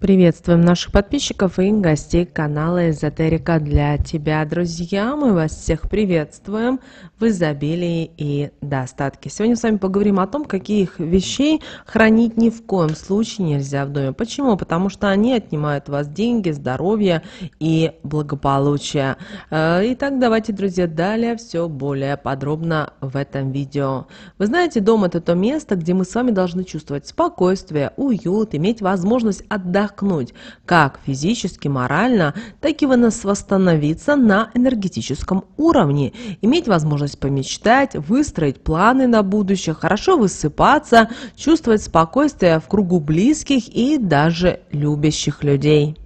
Приветствуем наших подписчиков и гостей канала Эзотерика для тебя, друзья. Мы вас всех приветствуем в изобилии и достатке. Сегодня с вами поговорим о том, каких вещей хранить ни в коем случае нельзя в доме. Почему? Потому что они отнимают у вас деньги, здоровье и благополучие. Э, итак, давайте, друзья, далее все более подробно в этом видео. Вы знаете, дом это то место, где мы с вами должны чувствовать спокойствие, уют, иметь возможность отдохнуть отдохнуть, как физически, морально, так и восстановиться на энергетическом уровне, иметь возможность помечтать, выстроить планы на будущее, хорошо высыпаться, чувствовать спокойствие в кругу близких и даже любящих людей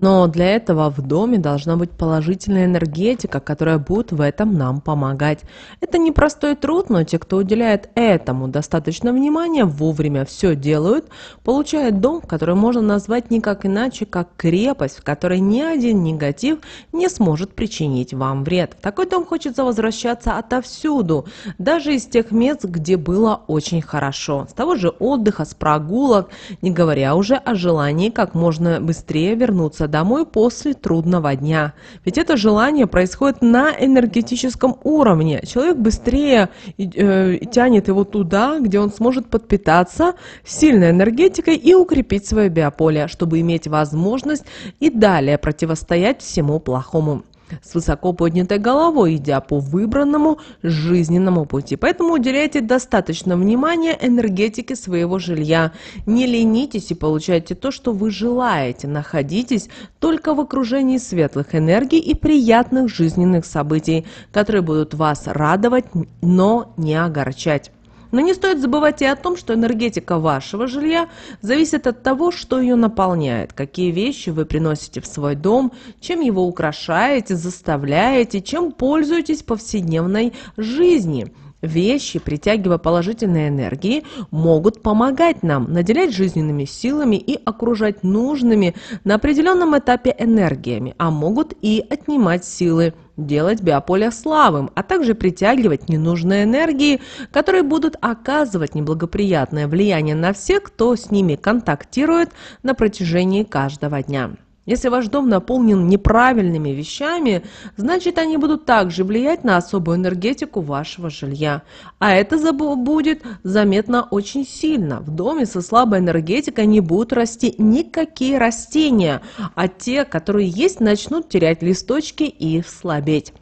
но для этого в доме должна быть положительная энергетика, которая будет в этом нам помогать. Это непростой труд, но те, кто уделяет этому достаточно внимания, вовремя все делают, получают дом, который можно назвать никак иначе, как крепость, в которой ни один негатив не сможет причинить вам вред. В такой дом хочется возвращаться отовсюду, даже из тех мест, где было очень хорошо. С того же отдыха, с прогулок, не говоря уже о желании как можно быстрее вернуться вернуться домой после трудного дня. Ведь это желание происходит на энергетическом уровне. Человек быстрее э, тянет его туда, где он сможет подпитаться сильной энергетикой и укрепить свое биополе, чтобы иметь возможность и далее противостоять всему плохому с высоко поднятой головой, идя по выбранному жизненному пути. Поэтому уделяйте достаточно внимания энергетике своего жилья. Не ленитесь и получайте то, что вы желаете. Находитесь только в окружении светлых энергий и приятных жизненных событий, которые будут вас радовать, но не огорчать. Но не стоит забывать и о том, что энергетика вашего жилья зависит от того, что ее наполняет, какие вещи вы приносите в свой дом, чем его украшаете, заставляете, чем пользуетесь в повседневной жизни – Вещи, притягивая положительные энергии, могут помогать нам наделять жизненными силами и окружать нужными на определенном этапе энергиями, а могут и отнимать силы делать биополя слабым, а также притягивать ненужные энергии, которые будут оказывать неблагоприятное влияние на всех, кто с ними контактирует на протяжении каждого дня. Если ваш дом наполнен неправильными вещами, значит они будут также влиять на особую энергетику вашего жилья. А это будет заметно очень сильно. В доме со слабой энергетикой не будут расти никакие растения, а те, которые есть, начнут терять листочки и слабеть.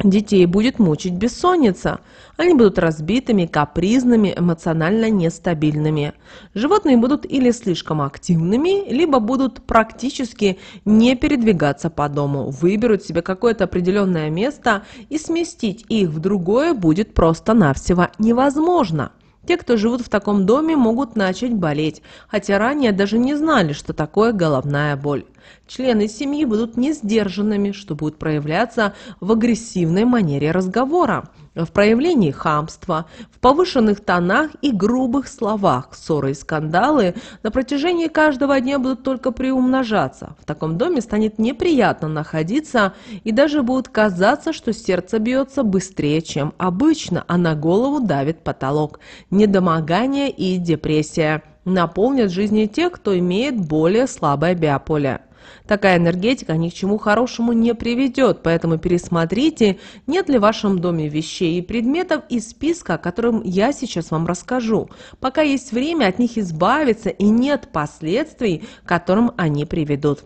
Детей будет мучить бессонница. Они будут разбитыми, капризными, эмоционально нестабильными. Животные будут или слишком активными, либо будут практически не передвигаться по дому. Выберут себе какое-то определенное место и сместить их в другое будет просто-навсего невозможно те кто живут в таком доме могут начать болеть хотя ранее даже не знали что такое головная боль члены семьи будут несдержанными что будет проявляться в агрессивной манере разговора в проявлении хамства, в повышенных тонах и грубых словах. Ссоры и скандалы на протяжении каждого дня будут только приумножаться. В таком доме станет неприятно находиться и даже будет казаться, что сердце бьется быстрее, чем обычно, а на голову давит потолок. Недомогание и депрессия наполнят жизни тех, кто имеет более слабое биополе. Такая энергетика ни к чему хорошему не приведет, поэтому пересмотрите, нет ли в вашем доме вещей и предметов из списка, о котором я сейчас вам расскажу. Пока есть время от них избавиться и нет последствий, которым они приведут.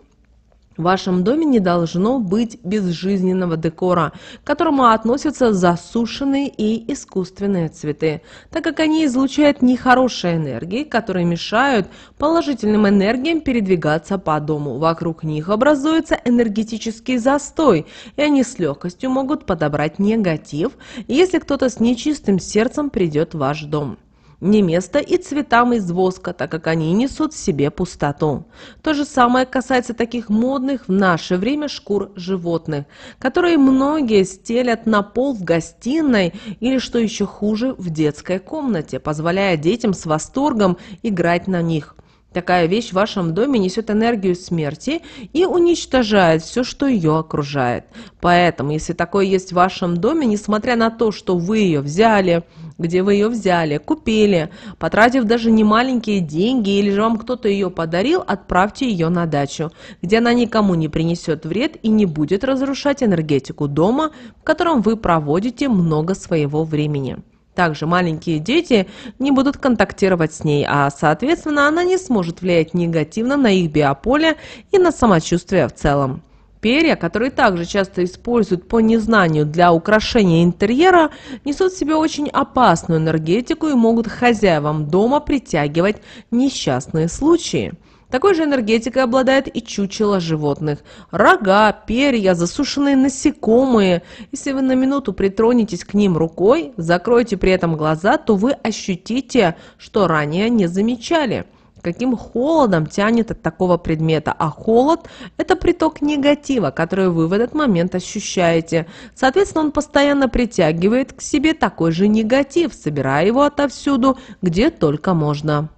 В вашем доме не должно быть безжизненного декора, к которому относятся засушенные и искусственные цветы, так как они излучают нехорошие энергии, которые мешают положительным энергиям передвигаться по дому. Вокруг них образуется энергетический застой, и они с легкостью могут подобрать негатив, если кто-то с нечистым сердцем придет в ваш дом. Не место и цветам из воска, так как они несут в себе пустоту. То же самое касается таких модных в наше время шкур животных, которые многие стелят на пол в гостиной или, что еще хуже, в детской комнате, позволяя детям с восторгом играть на них. Такая вещь в вашем доме несет энергию смерти и уничтожает все, что ее окружает. Поэтому, если такое есть в вашем доме, несмотря на то, что вы ее взяли, где вы ее взяли, купили, потратив даже не маленькие деньги, или же вам кто-то ее подарил, отправьте ее на дачу, где она никому не принесет вред и не будет разрушать энергетику дома, в котором вы проводите много своего времени. Также маленькие дети не будут контактировать с ней, а, соответственно, она не сможет влиять негативно на их биополе и на самочувствие в целом. Перья, которые также часто используют по незнанию для украшения интерьера, несут в себе очень опасную энергетику и могут хозяевам дома притягивать несчастные случаи. Такой же энергетикой обладает и чучело животных. Рога, перья, засушенные насекомые. Если вы на минуту притронетесь к ним рукой, закройте при этом глаза, то вы ощутите, что ранее не замечали каким холодом тянет от такого предмета, а холод – это приток негатива, который вы в этот момент ощущаете. Соответственно, он постоянно притягивает к себе такой же негатив, собирая его отовсюду, где только можно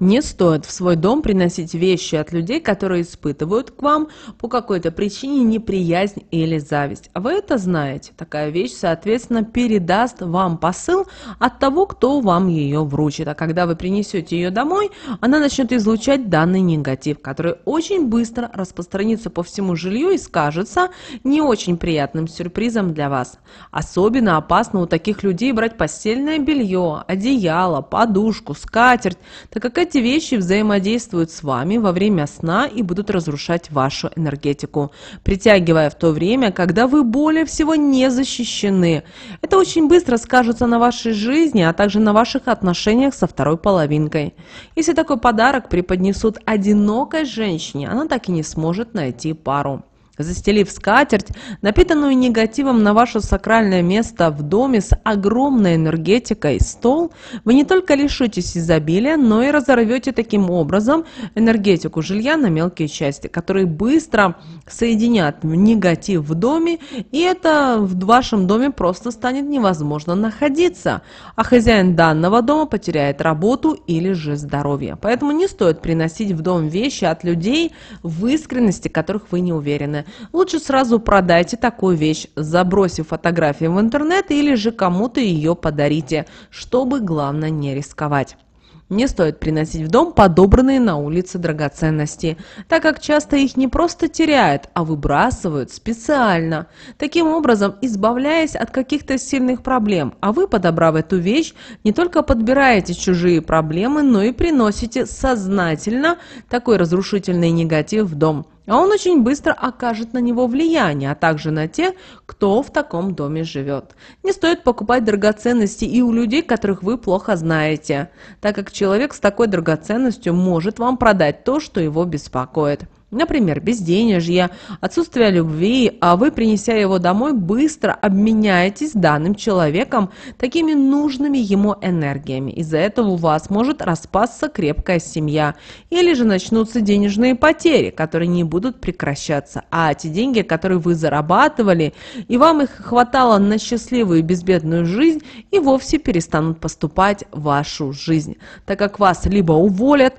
не стоит в свой дом приносить вещи от людей, которые испытывают к вам по какой-то причине неприязнь или зависть. Вы это знаете. Такая вещь, соответственно, передаст вам посыл от того, кто вам ее вручит. А когда вы принесете ее домой, она начнет излучать данный негатив, который очень быстро распространится по всему жилью и скажется не очень приятным сюрпризом для вас. Особенно опасно у таких людей брать постельное белье, одеяло, подушку, скатерть, так как эти эти вещи взаимодействуют с вами во время сна и будут разрушать вашу энергетику, притягивая в то время, когда вы более всего не защищены. Это очень быстро скажется на вашей жизни, а также на ваших отношениях со второй половинкой. Если такой подарок преподнесут одинокой женщине, она так и не сможет найти пару. Застелив скатерть, напитанную негативом на ваше сакральное место в доме с огромной энергетикой стол, вы не только лишитесь изобилия, но и разорвете таким образом энергетику жилья на мелкие части, которые быстро соединят негатив в доме, и это в вашем доме просто станет невозможно находиться, а хозяин данного дома потеряет работу или же здоровье. Поэтому не стоит приносить в дом вещи от людей в искренности, которых вы не уверены. Лучше сразу продайте такую вещь, забросив фотографию в интернет или же кому-то ее подарите, чтобы главное не рисковать. Не стоит приносить в дом подобранные на улице драгоценности, так как часто их не просто теряют, а выбрасывают специально. Таким образом, избавляясь от каких-то сильных проблем, а вы, подобрав эту вещь, не только подбираете чужие проблемы, но и приносите сознательно такой разрушительный негатив в дом. А он очень быстро окажет на него влияние, а также на те, кто в таком доме живет. Не стоит покупать драгоценности и у людей, которых вы плохо знаете, так как человек с такой драгоценностью может вам продать то, что его беспокоит. Например, безденежье, отсутствие любви, а вы, принеся его домой, быстро обменяетесь данным человеком такими нужными ему энергиями. Из-за этого у вас может распасться крепкая семья. Или же начнутся денежные потери, которые не будут прекращаться. А те деньги, которые вы зарабатывали, и вам их хватало на счастливую и безбедную жизнь, и вовсе перестанут поступать в вашу жизнь. Так как вас либо уволят,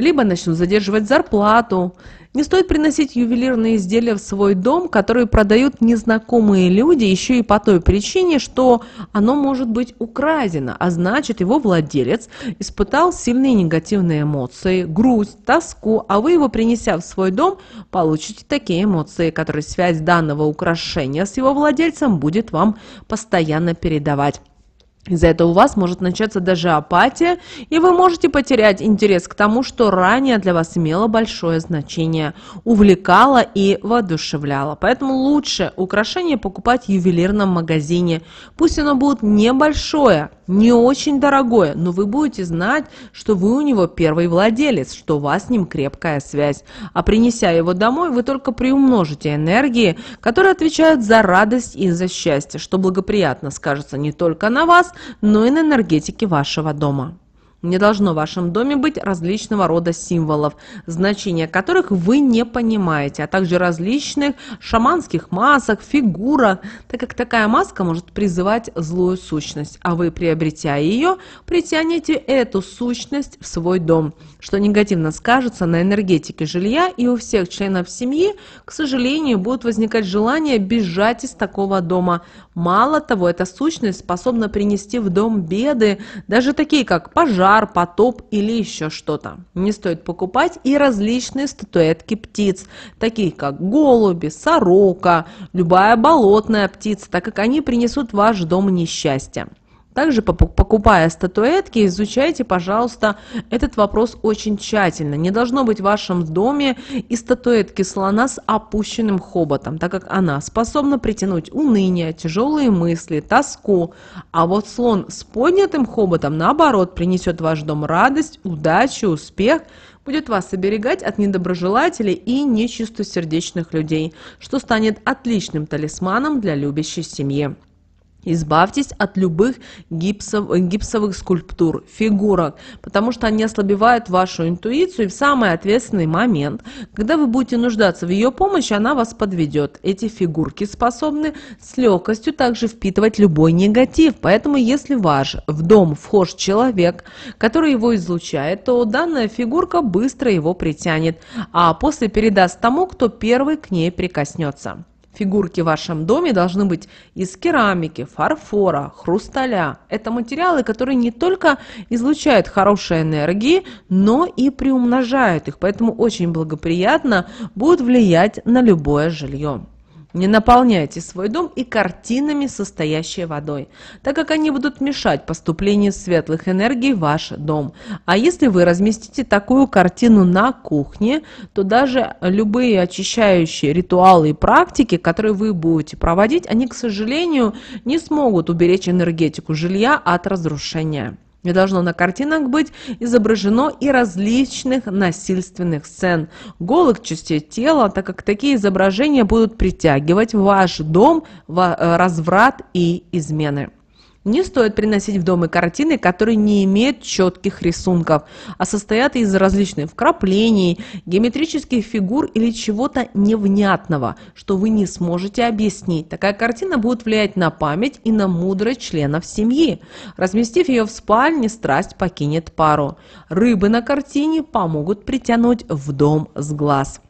либо начнут задерживать зарплату. Не стоит приносить ювелирные изделия в свой дом, которые продают незнакомые люди еще и по той причине, что оно может быть украдено, а значит его владелец испытал сильные негативные эмоции, грусть, тоску, а вы его принеся в свой дом, получите такие эмоции, которые связь данного украшения с его владельцем будет вам постоянно передавать. Из-за этого у вас может начаться даже апатия, и вы можете потерять интерес к тому, что ранее для вас имело большое значение, увлекало и воодушевляло. Поэтому лучше украшение покупать в ювелирном магазине. Пусть оно будет небольшое, не очень дорогое, но вы будете знать, что вы у него первый владелец, что у вас с ним крепкая связь. А принеся его домой, вы только приумножите энергии, которые отвечают за радость и за счастье, что благоприятно скажется не только на вас, но и на энергетике вашего дома. Не должно в вашем доме быть различного рода символов, значения которых вы не понимаете, а также различных шаманских масок, фигура, так как такая маска может призывать злую сущность, а вы, приобретя ее, притянете эту сущность в свой дом, что негативно скажется на энергетике жилья и у всех членов семьи, к сожалению, будут возникать желание бежать из такого дома. Мало того, эта сущность способна принести в дом беды, даже такие как пожар, пожар, потоп или еще что-то. Не стоит покупать и различные статуэтки птиц, таких как голуби, сорока, любая болотная птица, так как они принесут в ваш дом несчастье. Также покупая статуэтки, изучайте, пожалуйста, этот вопрос очень тщательно. Не должно быть в вашем доме и статуэтки слона с опущенным хоботом, так как она способна притянуть уныние, тяжелые мысли, тоску. А вот слон с поднятым хоботом, наоборот, принесет в ваш дом радость, удачу, успех, будет вас оберегать от недоброжелателей и нечистосердечных людей, что станет отличным талисманом для любящей семьи избавьтесь от любых гипсов, э, гипсовых скульптур, фигурок, потому что они ослабевают вашу интуицию, и в самый ответственный момент, когда вы будете нуждаться в ее помощи, она вас подведет. Эти фигурки способны с легкостью также впитывать любой негатив, поэтому если ваш в дом вхож человек, который его излучает, то данная фигурка быстро его притянет, а после передаст тому, кто первый к ней прикоснется. Фигурки в вашем доме должны быть из керамики, фарфора, хрусталя. Это материалы, которые не только излучают хорошие энергии, но и приумножают их. Поэтому очень благоприятно будут влиять на любое жилье. Не наполняйте свой дом и картинами, состоящие водой, так как они будут мешать поступлению светлых энергий в ваш дом. А если вы разместите такую картину на кухне, то даже любые очищающие ритуалы и практики, которые вы будете проводить, они, к сожалению, не смогут уберечь энергетику жилья от разрушения не должно на картинах быть изображено и различных насильственных сцен, голых частей тела, так как такие изображения будут притягивать в ваш дом э, разврат и измены не стоит приносить в дом и картины которые не имеют четких рисунков а состоят из различных вкраплений геометрических фигур или чего-то невнятного что вы не сможете объяснить такая картина будет влиять на память и на мудрость членов семьи разместив ее в спальне страсть покинет пару рыбы на картине помогут притянуть в дом с глаз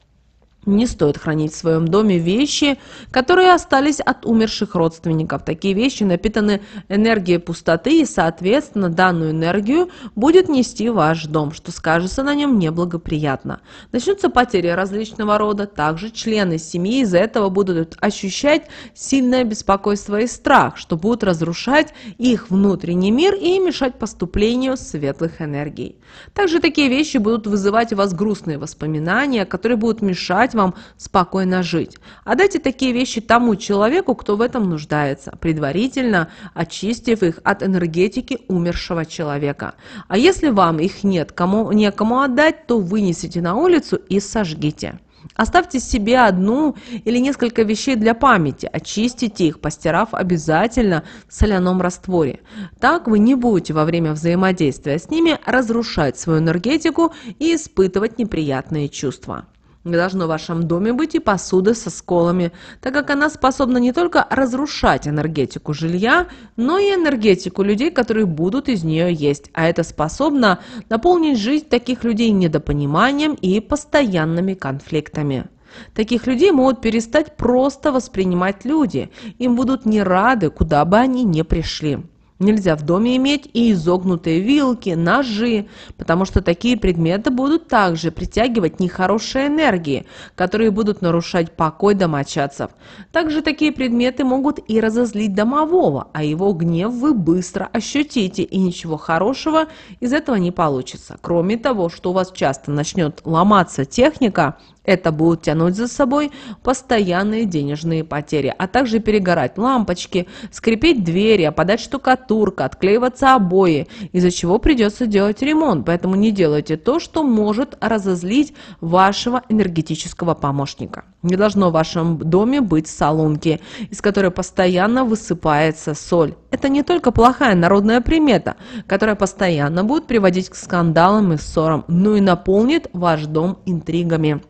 не стоит хранить в своем доме вещи, которые остались от умерших родственников. Такие вещи напитаны энергией пустоты, и, соответственно, данную энергию будет нести ваш дом, что скажется на нем неблагоприятно. Начнутся потери различного рода, также члены семьи из-за этого будут ощущать сильное беспокойство и страх, что будут разрушать их внутренний мир и мешать поступлению светлых энергий. Также такие вещи будут вызывать у вас грустные воспоминания, которые будут мешать вам спокойно жить. А дайте такие вещи тому человеку, кто в этом нуждается, предварительно очистив их от энергетики умершего человека. А если вам их нет, кому, некому отдать, то вынесите на улицу и сожгите. Оставьте себе одну или несколько вещей для памяти, очистите их, постирав обязательно в соляном растворе. Так вы не будете во время взаимодействия с ними разрушать свою энергетику и испытывать неприятные чувства должно в вашем доме быть и посуда со сколами, так как она способна не только разрушать энергетику жилья, но и энергетику людей, которые будут из нее есть. А это способно наполнить жизнь таких людей недопониманием и постоянными конфликтами. Таких людей могут перестать просто воспринимать люди, им будут не рады, куда бы они ни пришли. Нельзя в доме иметь и изогнутые вилки, ножи, потому что такие предметы будут также притягивать нехорошие энергии, которые будут нарушать покой домочадцев. Также такие предметы могут и разозлить домового, а его гнев вы быстро ощутите, и ничего хорошего из этого не получится. Кроме того, что у вас часто начнет ломаться техника, это будет тянуть за собой постоянные денежные потери, а также перегорать лампочки, скрипеть двери, опадать штукатурка, отклеиваться обои, из-за чего придется делать ремонт. Поэтому не делайте то, что может разозлить вашего энергетического помощника. Не должно в вашем доме быть солонки, из которой постоянно высыпается соль. Это не только плохая народная примета, которая постоянно будет приводить к скандалам и ссорам, но и наполнит ваш дом интригами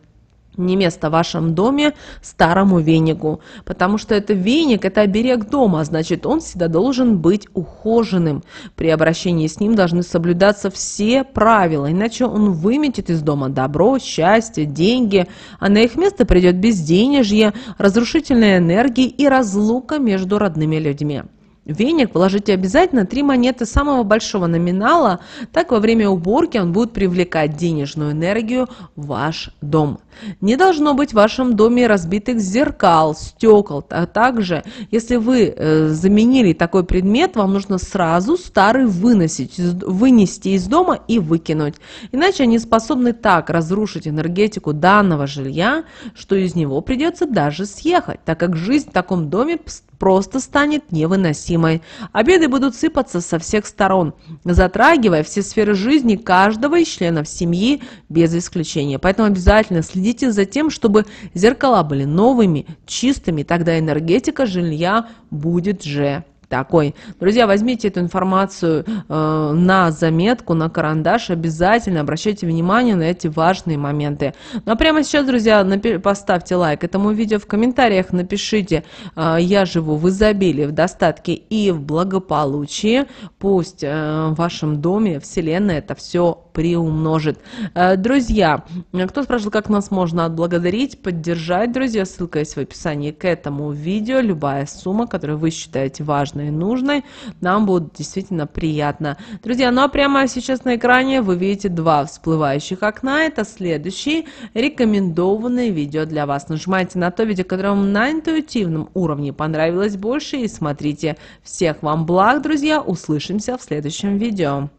не место в вашем доме старому венику, потому что это веник, это оберег дома, а значит, он всегда должен быть ухоженным. При обращении с ним должны соблюдаться все правила, иначе он выметит из дома добро, счастье, деньги, а на их место придет безденежье, разрушительная энергия и разлука между родными людьми веник положите обязательно три монеты самого большого номинала, так во время уборки он будет привлекать денежную энергию в ваш дом. Не должно быть в вашем доме разбитых зеркал, стекол, а также, если вы э, заменили такой предмет, вам нужно сразу старый выносить, вынести из дома и выкинуть, иначе они способны так разрушить энергетику данного жилья, что из него придется даже съехать, так как жизнь в таком доме постоянно просто станет невыносимой. Обеды будут сыпаться со всех сторон, затрагивая все сферы жизни каждого из членов семьи без исключения. Поэтому обязательно следите за тем, чтобы зеркала были новыми, чистыми, тогда энергетика жилья будет же такой. Друзья, возьмите эту информацию э, на заметку, на карандаш, обязательно обращайте внимание на эти важные моменты. Ну а прямо сейчас, друзья, напи- поставьте лайк этому видео, в комментариях напишите, э, я живу в изобилии, в достатке и в благополучии, пусть э, в вашем доме Вселенная это все приумножит. Э, друзья, кто спрашивал, как нас можно отблагодарить, поддержать, друзья, ссылка есть в описании к этому видео, любая сумма, которую вы считаете важной, важной и нужной, нам будет действительно приятно. Друзья, ну а прямо сейчас на экране вы видите два всплывающих окна. Это следующие рекомендованные видео для вас. Нажимайте на то видео, которое вам на интуитивном уровне понравилось больше и смотрите. Всех вам благ, друзья. Услышимся в следующем видео.